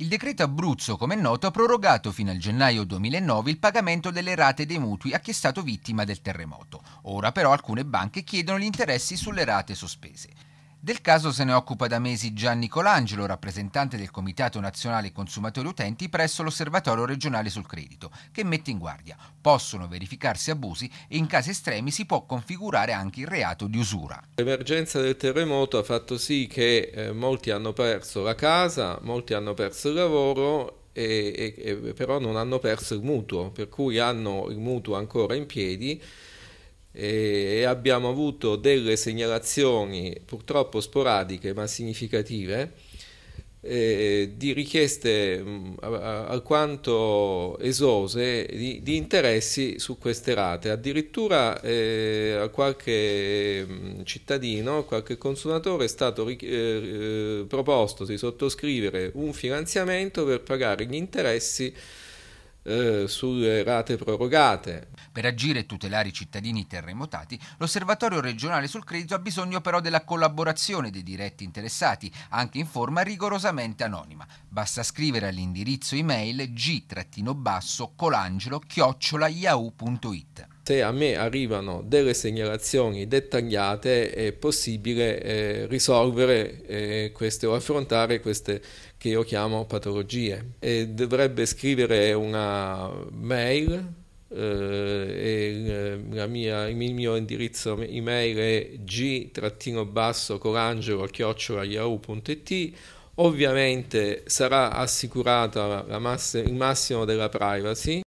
Il decreto Abruzzo, come è noto, ha prorogato fino al gennaio 2009 il pagamento delle rate dei mutui a chi è stato vittima del terremoto. Ora però alcune banche chiedono gli interessi sulle rate sospese. Del caso se ne occupa da mesi Gian Nicolangelo, rappresentante del Comitato Nazionale Consumatori Utenti presso l'Osservatorio regionale sul credito, che mette in guardia. Possono verificarsi abusi e in casi estremi si può configurare anche il reato di usura. L'emergenza del terremoto ha fatto sì che eh, molti hanno perso la casa, molti hanno perso il lavoro e, e, però non hanno perso il mutuo, per cui hanno il mutuo ancora in piedi e abbiamo avuto delle segnalazioni purtroppo sporadiche ma significative eh, di richieste mh, mm, alquanto esose di, di, interessi su queste rate. Addirittura eh, a qualche mh, mm, cittadino, qualche consumatore è stato eh, eh, proposto di sottoscrivere un finanziamento per pagare gli interessi eh, sulle rate prorogate. Per agire e tutelare i cittadini terremotati, l'Osservatorio regionale sul credito ha bisogno però della collaborazione dei diretti interessati, anche in forma rigorosamente anonima. Basta scrivere all'indirizzo email g-colangelo-yahoo.it. Se a me arrivano delle segnalazioni dettagliate è possibile eh, risolvere eh, queste o affrontare queste che io chiamo patologie. E dovrebbe scrivere una mail eh, e eh, mia, il mio indirizzo email è g-corangelo-yahoo.it Ovviamente sarà assicurata mass- il massimo della privacy